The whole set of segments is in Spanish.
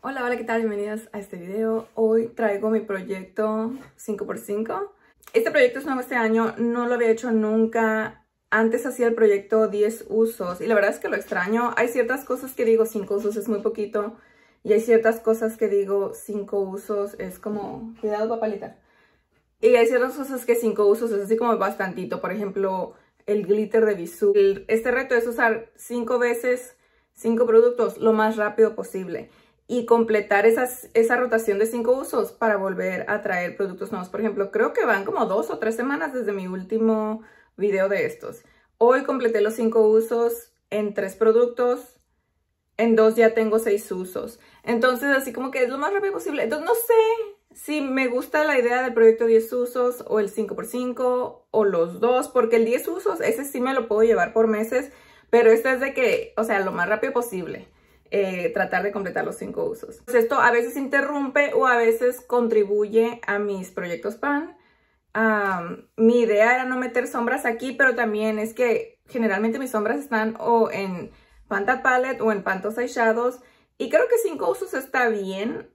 Hola, hola, ¿qué tal? Bienvenidos a este video. Hoy traigo mi proyecto 5x5. Este proyecto es nuevo este año, no lo había hecho nunca. Antes hacía el proyecto 10 usos y la verdad es que lo extraño. Hay ciertas cosas que digo 5 usos es muy poquito y hay ciertas cosas que digo 5 usos es como... Cuidado, papalita. Y hay ciertas cosas que 5 usos es así como bastantito. Por ejemplo, el glitter de Bisú. Este reto es usar 5 veces 5 productos lo más rápido posible y completar esa rotación de cinco usos para volver a traer productos nuevos. Por ejemplo, creo que van como dos o tres semanas desde mi último video de estos. Hoy completé los cinco usos en tres productos, en dos ya tengo seis usos. Entonces, así como que es lo más rápido posible. Entonces, no sé si me gusta la idea del proyecto 10 usos o el 5x5 o los dos, porque el 10 usos, ese sí me lo puedo llevar por meses, pero este es de que, o sea, lo más rápido posible. Eh, tratar de completar los cinco usos. Pues esto a veces interrumpe o a veces contribuye a mis proyectos PAN. mi idea era no meter sombras aquí, pero también es que generalmente mis sombras están o en Panta Palette o en Pantos Eyeshadows. Y creo que cinco usos está bien.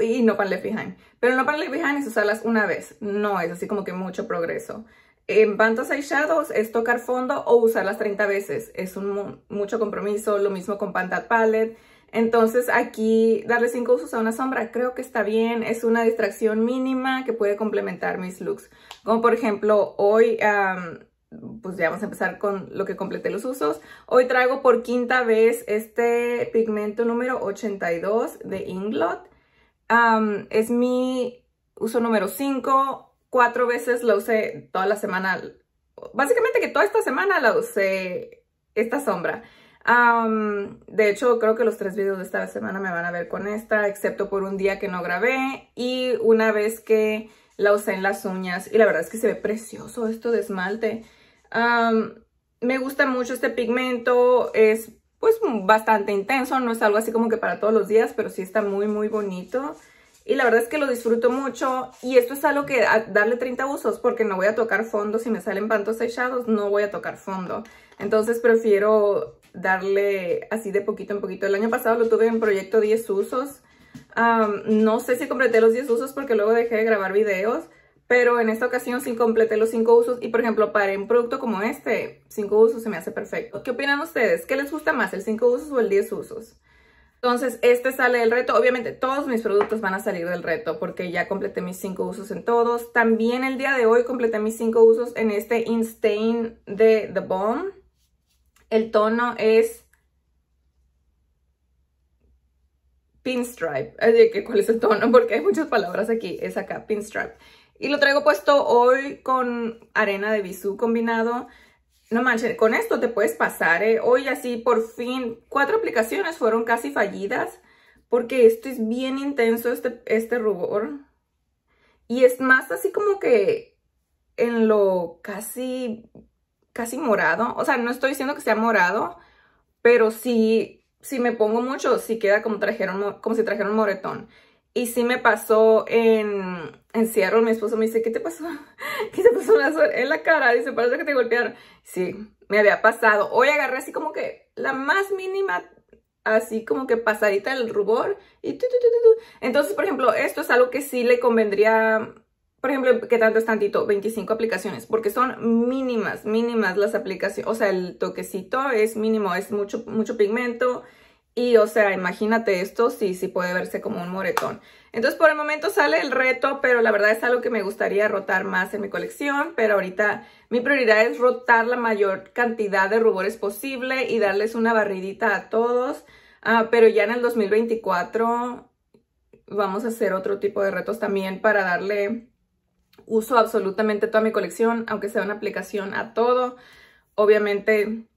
Y no pan Left Behind. Pero no pan Left Behind es usarlas una vez. No es así como que mucho progreso. En Pantos Eyeshadows es tocar fondo o usarlas 30 veces. Es un mucho compromiso, lo mismo con Pantat Palette. Entonces aquí darle 5 usos a una sombra creo que está bien. Es una distracción mínima que puede complementar mis looks. Como por ejemplo hoy, pues ya vamos a empezar con lo que completé los usos. Hoy traigo por quinta vez este pigmento número 82 de Inglot. es mi uso número 5 cuatro veces la usé toda la semana. Básicamente que toda esta semana la usé esta sombra. de hecho, creo que los tres videos de esta semana me van a ver con esta, excepto por un día que no grabé y una vez que la usé en las uñas. Y la verdad es que se ve precioso esto de esmalte. me gusta mucho este pigmento, es pues bastante intenso, no es algo así como que para todos los días, pero sí está muy muy bonito. Y la verdad es que lo disfruto mucho. Y esto es algo que darle 30 usos porque no voy a tocar fondo. Si me salen pantos echados no voy a tocar fondo. Entonces prefiero darle así de poquito en poquito. El año pasado lo tuve en proyecto 10 usos. no sé si completé los 10 usos porque luego dejé de grabar videos. Pero en esta ocasión sí completé los 5 usos y por ejemplo para un producto como este, 5 usos se me hace perfecto. ¿Qué opinan ustedes? ¿Qué les gusta más, el 5 usos o el 10 usos? Entonces, este sale del reto. Obviamente, todos mis productos van a salir del reto porque ya completé mis cinco usos en todos. También el día de hoy completé mis cinco usos en este Instain de The Balm. El tono es Pinstripe. ¿Cuál es el tono? Porque hay muchas palabras aquí. Es acá, Pinstripe. Y lo traigo puesto hoy con arena de bisú combinado. No manches, con esto te puedes pasar, ¿eh? Hoy así, por fin, cuatro aplicaciones fueron casi fallidas porque esto es bien intenso, este, este rubor. Y es más así como que en lo casi, casi morado. O sea, no estoy diciendo que sea morado, pero sí, si me pongo mucho, si queda como, trajeron, como si trajeron moretón. Y sí me pasó en, en mi esposo me dice, ¿qué te pasó? ¿Qué te pasó en la cara? Dice, parece que te golpearon. Sí, me había pasado. Hoy agarré así como que la más mínima, así como que pasadita el rubor. y Entonces, por ejemplo, esto es algo que sí le convendría, por ejemplo, que tanto es tantito? 25 aplicaciones, porque son mínimas, mínimas las aplicaciones. O sea, el toquecito es mínimo, es mucho, mucho pigmento, y o sea, imagínate esto, sí, sí puede verse como un moretón. Entonces por el momento sale el reto, pero la verdad es algo que me gustaría rotar más en mi colección, pero ahorita mi prioridad es rotar la mayor cantidad de rubores posible y darles una barridita a todos. Ah, pero ya en el 2024 vamos a hacer otro tipo de retos también para darle uso a absolutamente toda mi colección, aunque sea una aplicación a todo. Obviamente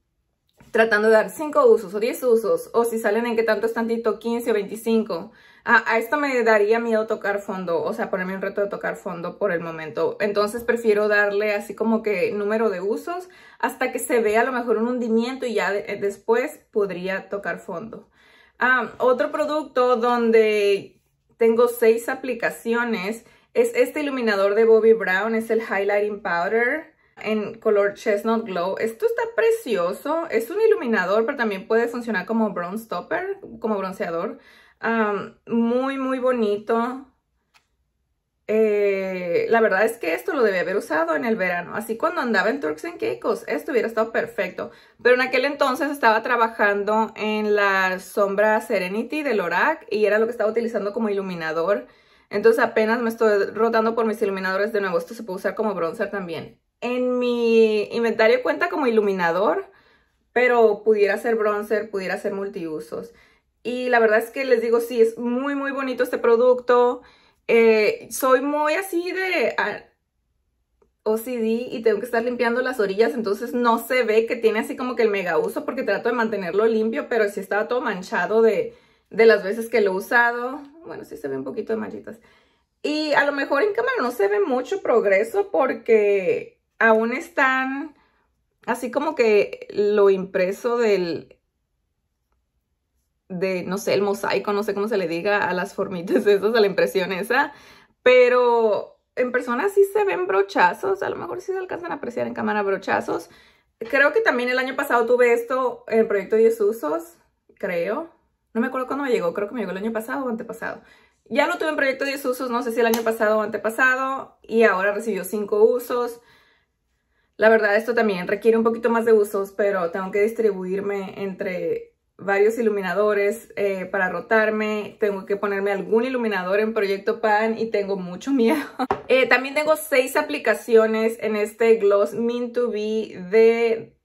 tratando de dar 5 usos o 10 usos, o si salen en que tanto es tantito, 15 o 25. A, esto me daría miedo tocar fondo, o sea, ponerme un reto de tocar fondo por el momento. Entonces prefiero darle así como que número de usos hasta que se vea a lo mejor un hundimiento y ya eh, después podría tocar fondo. otro producto donde tengo seis aplicaciones es este iluminador de Bobbi Brown, es el Highlighting Powder en color Chestnut Glow. Esto está precioso. Es un iluminador, pero también puede funcionar como bronze topper, como bronceador. muy, muy bonito. Eh, la verdad es que esto lo debía haber usado en el verano. Así cuando andaba en Turks and Caicos, esto hubiera estado perfecto. Pero en aquel entonces estaba trabajando en la sombra Serenity de Lorac y era lo que estaba utilizando como iluminador. Entonces apenas me estoy rotando por mis iluminadores de nuevo. Esto se puede usar como bronzer también en mi inventario cuenta como iluminador, pero pudiera ser bronzer, pudiera ser multiusos. Y la verdad es que les digo, sí, es muy, muy bonito este producto. Eh, soy muy así de ah, OCD y tengo que estar limpiando las orillas, entonces no se ve que tiene así como que el mega uso porque trato de mantenerlo limpio, pero si estaba todo manchado de, de las veces que lo he usado. Bueno, sí se ve un poquito de manchitas. Y a lo mejor en cámara no se ve mucho progreso porque aún están así como que lo impreso del, de, no sé, el mosaico, no sé cómo se le diga a las formitas esas, a la impresión esa, pero en persona sí se ven brochazos, a lo mejor sí se alcanzan a apreciar en cámara brochazos. Creo que también el año pasado tuve esto en el proyecto 10 usos, creo. No me acuerdo cuándo me llegó, creo que me llegó el año pasado o antepasado. Ya lo tuve en proyecto 10 usos, no sé si el año pasado o antepasado, y ahora recibió 5 usos. La verdad, esto también requiere un poquito más de usos, pero tengo que distribuirme entre varios iluminadores eh, para rotarme, tengo que ponerme algún iluminador en Proyecto Pan y tengo mucho miedo. Eh, también tengo seis aplicaciones en este gloss Mint to Be de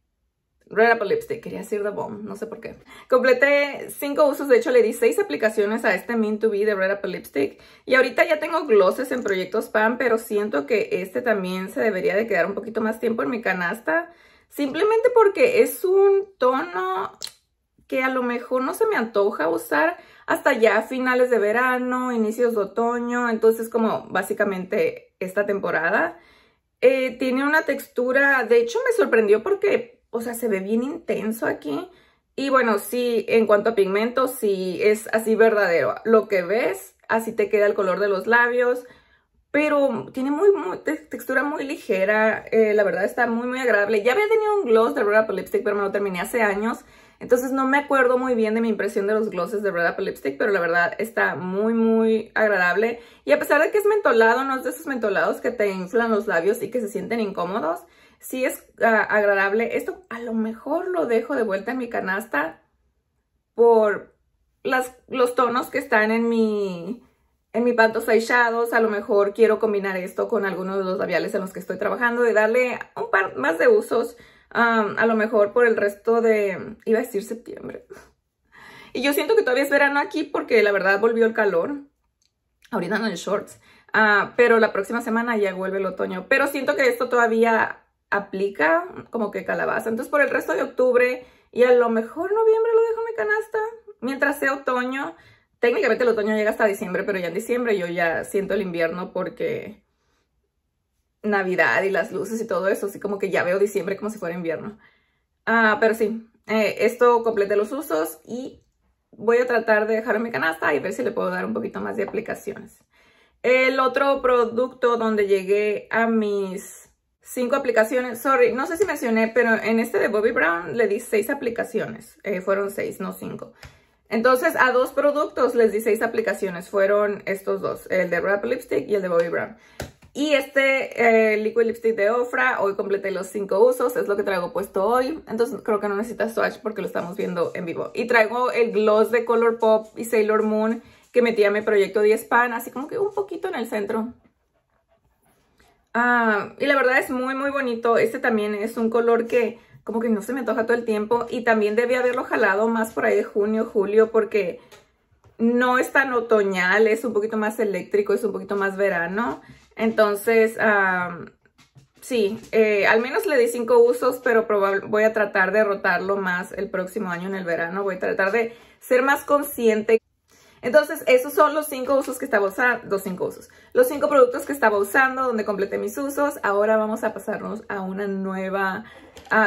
Red Apple Lipstick, quería decir The Bomb, no sé por qué. Completé cinco usos, de hecho le di seis aplicaciones a este Mint to Be de Red Apple Lipstick. Y ahorita ya tengo glosses en proyectos Spam, pero siento que este también se debería de quedar un poquito más tiempo en mi canasta. Simplemente porque es un tono que a lo mejor no se me antoja usar hasta ya finales de verano, inicios de otoño, entonces como básicamente esta temporada. Eh, tiene una textura, de hecho me sorprendió porque o sea, se ve bien intenso aquí. Y bueno, sí, en cuanto a pigmento, sí es así verdadero. Lo que ves, así te queda el color de los labios. Pero tiene muy, muy textura muy ligera. Eh, la verdad está muy, muy agradable. Ya había tenido un gloss de Red Apple Lipstick, pero me lo terminé hace años. Entonces no me acuerdo muy bien de mi impresión de los glosses de Red Apple Lipstick, pero la verdad está muy, muy agradable. Y a pesar de que es mentolado, no es de esos mentolados que te inflan los labios y que se sienten incómodos, si es ah, agradable. Esto a lo mejor lo dejo de vuelta en mi canasta por las, los tonos que están en mi, en mi pantos shadows. A lo mejor quiero combinar esto con algunos de los labiales en los que estoy trabajando, Y darle un par más de usos. a lo mejor por el resto de, iba a decir septiembre. Y yo siento que todavía es verano aquí porque la verdad volvió el calor. Ahorita no en shorts. Ah, pero la próxima semana ya vuelve el otoño. Pero siento que esto todavía aplica como que calabaza. Entonces por el resto de octubre y a lo mejor noviembre lo dejo en mi canasta. Mientras sea otoño, técnicamente el otoño llega hasta diciembre, pero ya en diciembre yo ya siento el invierno porque Navidad y las luces y todo eso, así como que ya veo diciembre como si fuera invierno. Ah, pero sí, eh, esto complete los usos y voy a tratar de dejar en mi canasta y ver si le puedo dar un poquito más de aplicaciones. El otro producto donde llegué a mis cinco aplicaciones. Sorry, no sé si mencioné, pero en este de Bobby Brown le di seis aplicaciones. Eh, fueron seis, no cinco. Entonces, a dos productos les di seis aplicaciones. Fueron estos dos, el de Wrap Lipstick y el de Bobby Brown. Y este eh, Liquid Lipstick de Ofra, hoy completé los cinco usos, es lo que traigo puesto hoy. Entonces creo que no necesita swatch porque lo estamos viendo en vivo. Y traigo el gloss de Colourpop y Sailor Moon que metí a mi proyecto de pan, así como que un poquito en el centro. Ah, y la verdad es muy, muy bonito. Este también es un color que como que no se me antoja todo el tiempo. Y también debía haberlo jalado más por ahí de junio, julio, porque no es tan otoñal. Es un poquito más eléctrico, es un poquito más verano. Entonces, ah, sí, eh, al menos le di cinco usos, pero voy a tratar de rotarlo más el próximo año en el verano. Voy a tratar de ser más consciente entonces, esos son los cinco usos que estaba usando, los cinco usos, los cinco productos que estaba usando, donde completé mis usos. Ahora vamos a pasarnos a una nueva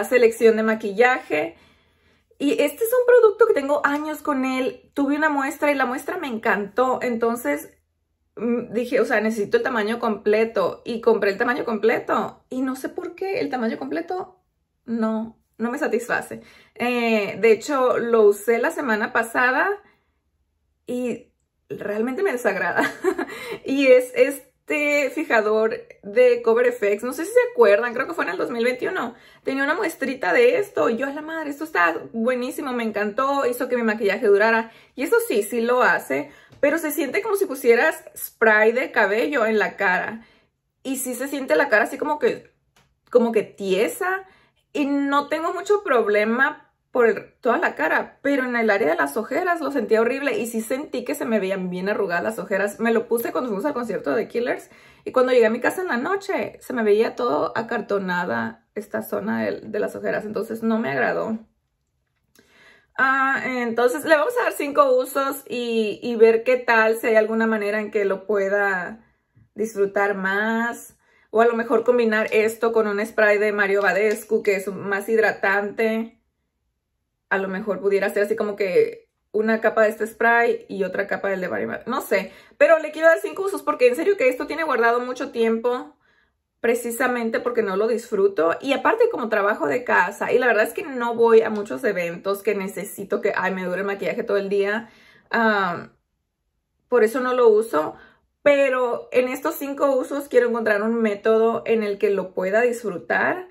selección de maquillaje. Y este es un producto que tengo años con él. Tuve una muestra y la muestra me encantó. Entonces mm, dije, o sea, necesito el tamaño completo. Y compré el tamaño completo. Y no sé por qué el tamaño completo no, no me satisface. Eh, de hecho, lo usé la semana pasada y realmente me desagrada. y es este fijador de Cover Effects. No sé si se acuerdan, creo que fue en el 2021. Tenía una muestrita de esto y yo, a la madre, esto está buenísimo, me encantó, hizo que mi maquillaje durara. Y eso sí, sí lo hace, pero se siente como si pusieras spray de cabello en la cara. Y sí se siente la cara así como que, como que tiesa. Y no tengo mucho problema por toda la cara, pero en el área de las ojeras lo sentía horrible y sí sentí que se me veían bien arrugadas las ojeras. Me lo puse cuando fuimos al concierto de Killers y cuando llegué a mi casa en la noche se me veía todo acartonada esta zona de, las ojeras, entonces no me agradó. Ah, entonces le vamos a dar cinco usos y, y ver qué tal, si hay alguna manera en que lo pueda disfrutar más. O a lo mejor combinar esto con un spray de Mario Badescu, que es más hidratante a lo mejor pudiera ser así como que una capa de este spray y otra capa del de Body No sé, pero le quiero dar cinco usos porque en serio que esto tiene guardado mucho tiempo precisamente porque no lo disfruto y aparte como trabajo de casa y la verdad es que no voy a muchos eventos que necesito que ay me dure el maquillaje todo el día por eso no lo uso pero en estos cinco usos quiero encontrar un método en el que lo pueda disfrutar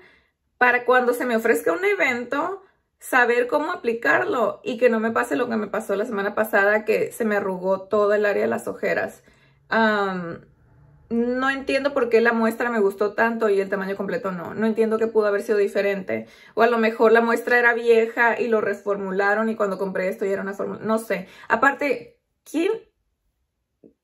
para cuando se me ofrezca un evento saber cómo aplicarlo y que no me pase lo que me pasó la semana pasada, que se me arrugó todo el área de las ojeras. no entiendo por qué la muestra me gustó tanto y el tamaño completo no. No entiendo que pudo haber sido diferente. O a lo mejor la muestra era vieja y lo reformularon y cuando compré esto ya era una fórmula. No sé. Aparte, ¿quién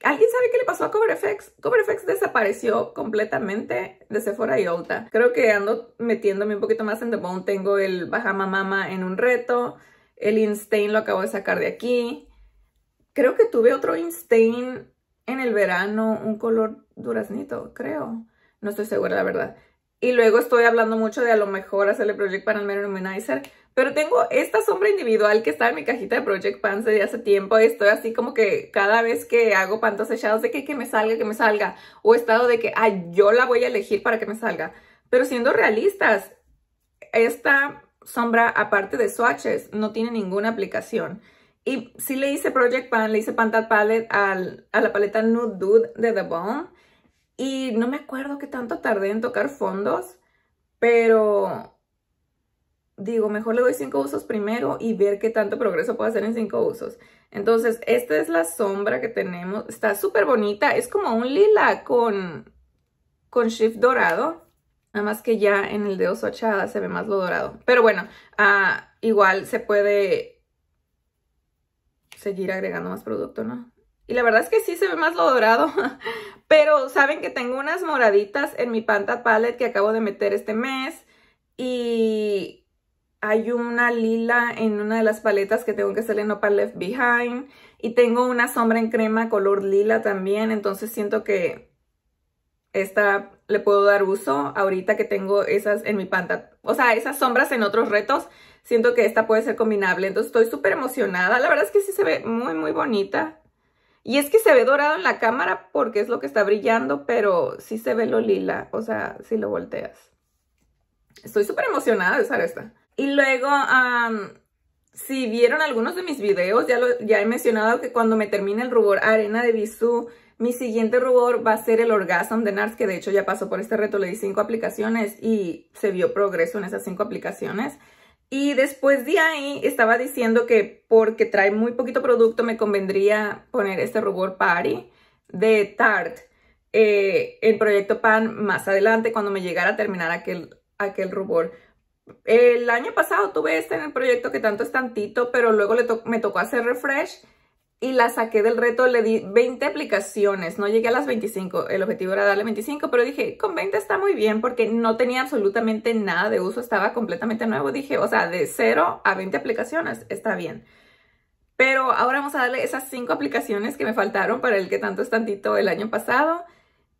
¿Alguien sabe qué le pasó a Cover Cover CoverFX desapareció completamente de Sephora y Ulta. Creo que ando metiéndome un poquito más en The Bone. Tengo el Bahama Mama en un reto. El instein lo acabo de sacar de aquí. Creo que tuve otro instein en el verano, un color duraznito, creo. No estoy segura, la verdad. Y luego estoy hablando mucho de a lo mejor hacer el Project Panamera Luminizer. Pero tengo esta sombra individual que está en mi cajita de Project Pants de hace tiempo. Estoy así como que cada vez que hago pantos echados de que, que me salga, que me salga. O estado de que, ay, yo la voy a elegir para que me salga. Pero siendo realistas, esta sombra, aparte de swatches, no tiene ninguna aplicación. Y sí le hice Project Pan, le hice Pantat Palette al, a la paleta Nude Dude de The Balm. Y no me acuerdo qué tanto tardé en tocar fondos, pero digo, mejor le doy cinco usos primero y ver qué tanto progreso puedo hacer en cinco usos. Entonces, esta es la sombra que tenemos. Está súper bonita. Es como un lila con, con shift dorado. Nada más que ya en el dedo sochada se ve más lo dorado. Pero bueno, ah, igual se puede seguir agregando más producto, ¿no? Y la verdad es que sí se ve más lo dorado. Pero saben que tengo unas moraditas en mi Panta Palette que acabo de meter este mes. Y hay una lila en una de las paletas que tengo que hacer en Opal Left Behind. Y tengo una sombra en crema color lila también, entonces siento que esta le puedo dar uso ahorita que tengo esas en mi pantalla O sea, esas sombras en otros retos, siento que esta puede ser combinable. Entonces estoy súper emocionada. La verdad es que sí se ve muy, muy bonita. Y es que se ve dorado en la cámara porque es lo que está brillando, pero sí se ve lo lila. O sea, si lo volteas. Estoy súper emocionada de usar esta. Y luego, si vieron algunos de mis videos, ya, ya he mencionado que cuando me termine el rubor Arena de Bisú, mi siguiente rubor va a ser el Orgasm de NARS, que de hecho ya pasó por este reto, le di cinco aplicaciones y se vio progreso en esas cinco aplicaciones. Y después de ahí estaba diciendo que porque trae muy poquito producto me convendría poner este rubor Party de Tarte, eh, el proyecto PAN más adelante cuando me llegara a terminar aquel, aquel rubor el año pasado tuve este en el proyecto que tanto es tantito, pero luego le me tocó hacer refresh y la saqué del reto, le di 20 aplicaciones, no llegué a las 25, el objetivo era darle 25, pero dije, con 20 está muy bien porque no tenía absolutamente nada de uso, estaba completamente nuevo, dije, o sea, de 0 a 20 aplicaciones, está bien. Pero ahora vamos a darle esas 5 aplicaciones que me faltaron para el que tanto es tantito el año pasado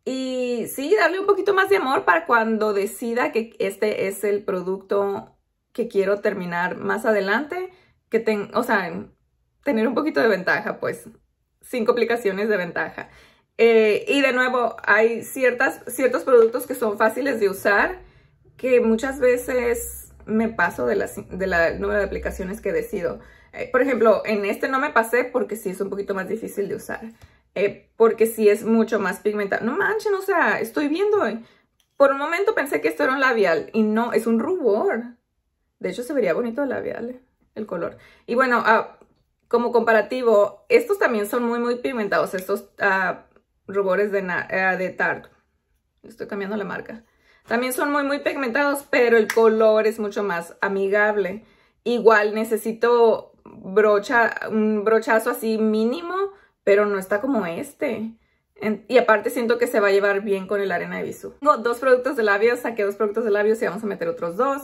y sí, darle un poquito más de amor para cuando decida que este es el producto que quiero terminar más adelante, que o sea, tener un poquito de ventaja, pues, cinco aplicaciones de ventaja. Eh, y de nuevo, hay ciertas, ciertos productos que son fáciles de usar, que muchas veces me paso de la, número de aplicaciones que decido. Eh, por ejemplo, en este no me pasé porque sí es un poquito más difícil de usar. Eh, porque sí es mucho más pigmentado. No manchen, o sea, estoy viendo. Eh. Por un momento pensé que esto era un labial y no, es un rubor. De hecho, se vería bonito el labial, eh, el color. Y bueno, ah, como comparativo, estos también son muy, muy pigmentados, estos ah, rubores de, ah, de Tarte. Estoy cambiando la marca. También son muy, muy pigmentados, pero el color es mucho más amigable. Igual necesito brocha, un brochazo así mínimo pero no está como este. y aparte siento que se va a llevar bien con el arena de bisú. Tengo dos productos de labios, saqué dos productos de labios y vamos a meter otros dos.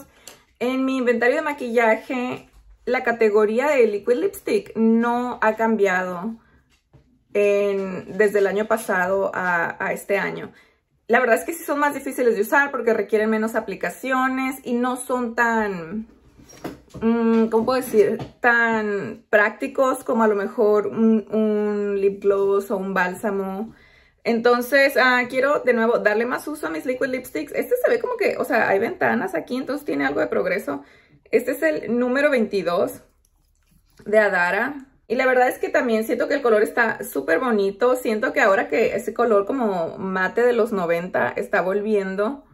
En mi inventario de maquillaje, la categoría de liquid lipstick no ha cambiado desde el año pasado a, a este año. La verdad es que sí son más difíciles de usar porque requieren menos aplicaciones y no son tan Mm, ¿cómo puedo decir? Tan prácticos como a lo mejor un, lip gloss o un bálsamo. Entonces, ah, quiero de nuevo darle más uso a mis liquid lipsticks. Este se ve como que, o sea, hay ventanas aquí, entonces tiene algo de progreso. Este es el número 22 de Adara. Y la verdad es que también siento que el color está súper bonito. Siento que ahora que ese color como mate de los 90 está volviendo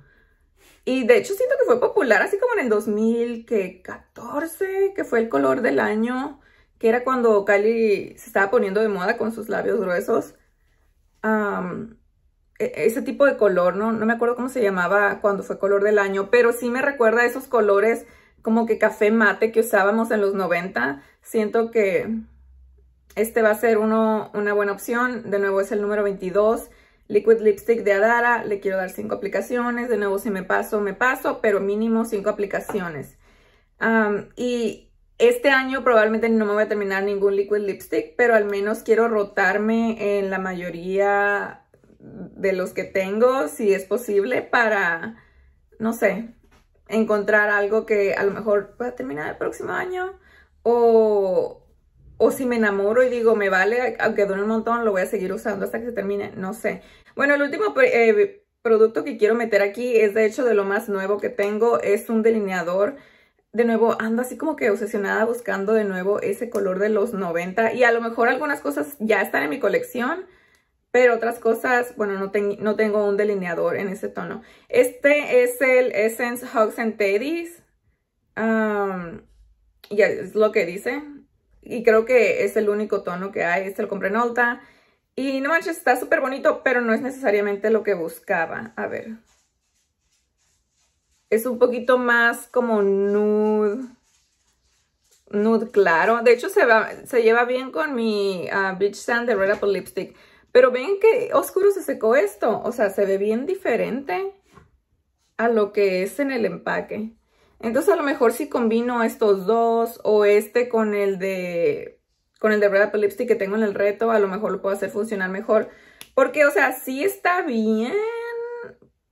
y de hecho siento que fue popular así como en el 2014, que fue el color del año, que era cuando Kylie se estaba poniendo de moda con sus labios gruesos. E, ese tipo de color, ¿no? no me acuerdo cómo se llamaba cuando fue color del año, pero sí me recuerda a esos colores como que café mate que usábamos en los 90. Siento que este va a ser uno, una buena opción. De nuevo es el número 22. Liquid Lipstick de Adara, le quiero dar cinco aplicaciones. De nuevo, si me paso, me paso, pero mínimo cinco aplicaciones. y este año probablemente no me voy a terminar ningún Liquid Lipstick, pero al menos quiero rotarme en la mayoría de los que tengo, si es posible, para, no sé, encontrar algo que a lo mejor pueda terminar el próximo año o o si me enamoro y digo, me vale, aunque dure un montón, lo voy a seguir usando hasta que se termine, no sé. Bueno, el último eh, producto que quiero meter aquí es de hecho de lo más nuevo que tengo, es un delineador. De nuevo, ando así como que obsesionada buscando de nuevo ese color de los 90 y a lo mejor algunas cosas ya están en mi colección, pero otras cosas, bueno, no, no tengo un delineador en ese tono. Este es el Essence Hugs and Teddies. ya es lo que dice y creo que es el único tono que hay, este lo compré en Ulta. Y no manches, está súper bonito, pero no es necesariamente lo que buscaba. A ver. Es un poquito más como nude, nude claro. De hecho, se, va, se lleva bien con mi ah, Beach Sand de Red Apple Lipstick. Pero ven que oscuro se secó esto. O sea, se ve bien diferente a lo que es en el empaque. Entonces a lo mejor si combino estos dos o este con el de con el de Red Apple Lipstick que tengo en el reto, a lo mejor lo puedo hacer funcionar mejor. Porque, o sea, sí está bien,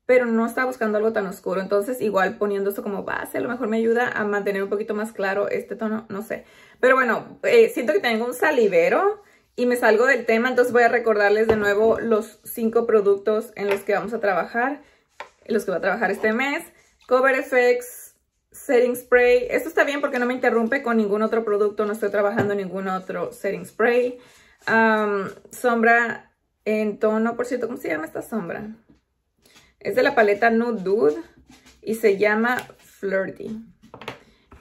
pero no estaba buscando algo tan oscuro. Entonces, igual poniendo esto como base, a lo mejor me ayuda a mantener un poquito más claro este tono, no sé. Pero bueno, eh, siento que tengo un salivero y me salgo del tema. Entonces voy a recordarles de nuevo los cinco productos en los que vamos a trabajar, en los que va a trabajar este mes. Cover Effects, setting spray. Esto está bien porque no me interrumpe con ningún otro producto, no estoy trabajando ningún otro setting spray. sombra en tono, por cierto, ¿cómo se llama esta sombra? Es de la paleta Nude Dude y se llama Flirty.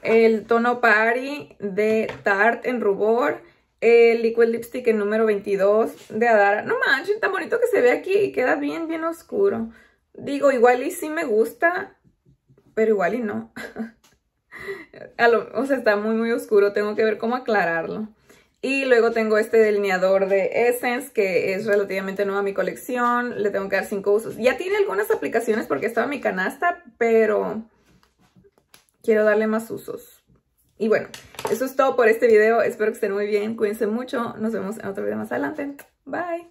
El tono Party de Tarte en rubor. El Liquid Lipstick en número 22 de Adara. No manches, tan bonito que se ve aquí. Y Queda bien, bien oscuro. Digo, igual y sí me gusta pero igual y no. o sea, está muy, muy oscuro. Tengo que ver cómo aclararlo. Y luego tengo este delineador de Essence, que es relativamente nuevo a mi colección. Le tengo que dar cinco usos. Ya tiene algunas aplicaciones porque estaba en mi canasta, pero quiero darle más usos. Y bueno, eso es todo por este video. Espero que estén muy bien. Cuídense mucho. Nos vemos en otro video más adelante. Bye.